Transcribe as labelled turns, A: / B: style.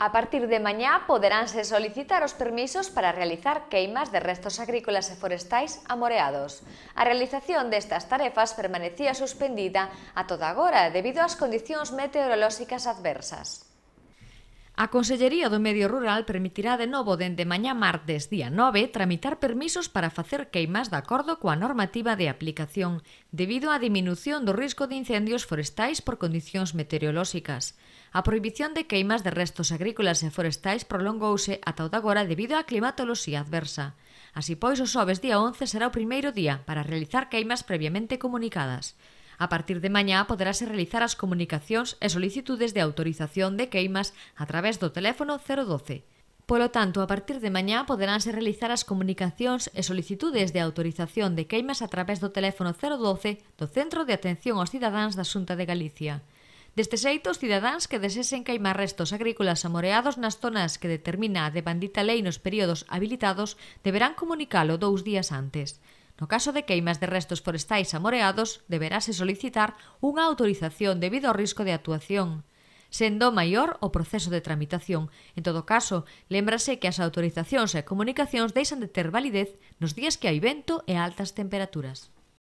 A: A partir de mañá poderánse solicitar os permisos para realizar queimas de restos agrícolas e forestais amoreados. A realización destas tarefas permanecía suspendida a toda agora debido ás condicións meteorolóxicas adversas. A Consellería do Medio Rural permitirá de novo dende mañá martes día 9 tramitar permisos para facer queimas de acordo coa normativa de aplicación debido á diminución do risco de incendios forestais por condicións meteorolóxicas. A prohibición de queimas de restos agrícolas e forestais prolongouse ata o de agora debido á climatoloxía adversa. Así pois, o xoves día 11 será o primeiro día para realizar queimas previamente comunicadas. A partir de mañá poderase realizar as comunicacións e solicitudes de autorización de queimas a través do teléfono 012. Polo tanto, a partir de mañá poderánse realizar as comunicacións e solicitudes de autorización de queimas a través do teléfono 012 do Centro de Atención aos Cidadáns da Xunta de Galicia. Deste xeito, os cidadáns que desesen queimar restos agrícolas amoreados nas zonas que determina a debandita lei nos períodos habilitados deberán comunicalo dous días antes. No caso de queimas de restos forestais amoreados, deberase solicitar unha autorización debido ao risco de actuación, sendo maior o proceso de tramitación. En todo caso, lembrase que as autorizacións e comunicacións deixan de ter validez nos días que hai vento e altas temperaturas.